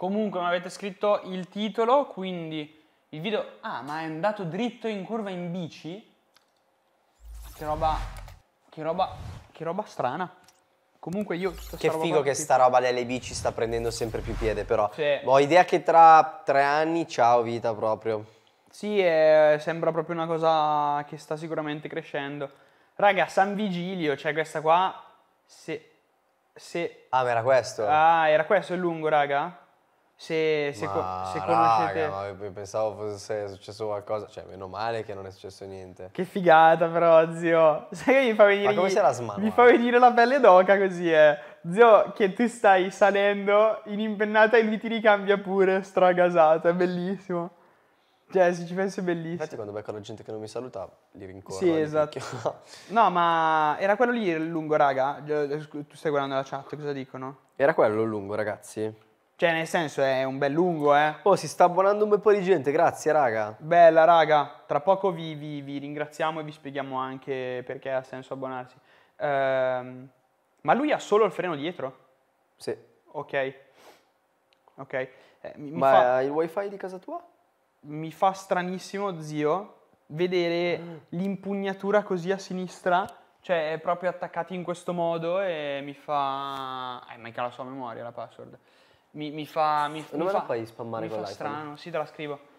Comunque mi avete scritto il titolo, quindi il video... Ah, ma è andato dritto in curva in bici? Che roba... Che roba... Che roba strana. Comunque io... Che figo che sta roba delle bici sta prendendo sempre più piede però. Sì. Ho idea che tra tre anni, ciao vita proprio. Sì, è, eh, sembra proprio una cosa che sta sicuramente crescendo. Raga, San Vigilio, cioè questa qua... Se... se... Ah, ma era questo? Ah, era questo il lungo, raga? Se, se, ma, co- se conoscete... ma pensavo fosse successo qualcosa, cioè meno male che non è successo niente. Che figata però, zio. Sai che mi fa venire... Ma come se la smanata? Mi eh? fa venire la pelle d'oca così, eh. Zio, che tu stai salendo in impennata e lui ti ricambia pure, stragasato, è bellissimo. Cioè, se ci pensi è bellissimo. Infatti quando becco la gente che non mi saluta, li rincorro. Sì, esatto. no, ma era quello lì il lungo, raga? Tu stai guardando la chat, cosa dicono? Era quello lungo, ragazzi? Cioè, nel senso, è un bel lungo, eh. Oh, si sta abbonando un bel po' di gente, grazie, raga. Bella, raga. Tra poco vi, vi, vi ringraziamo e vi spieghiamo anche perché ha senso abbonarsi. Ehm, ma lui ha solo il freno dietro? Sì. Ok. Ok. Eh, mi, ma mi fa, il wifi di casa tua? Mi fa stranissimo, zio, vedere mm. l'impugnatura così a sinistra cioè è proprio attaccati in questo modo e mi fa... Eh, ma Ah, manca la sua memoria, la password mi, mi fa... Mi, non mi, me fa, la fai spammare con fa l'iPhone? strano, sì te la scrivo.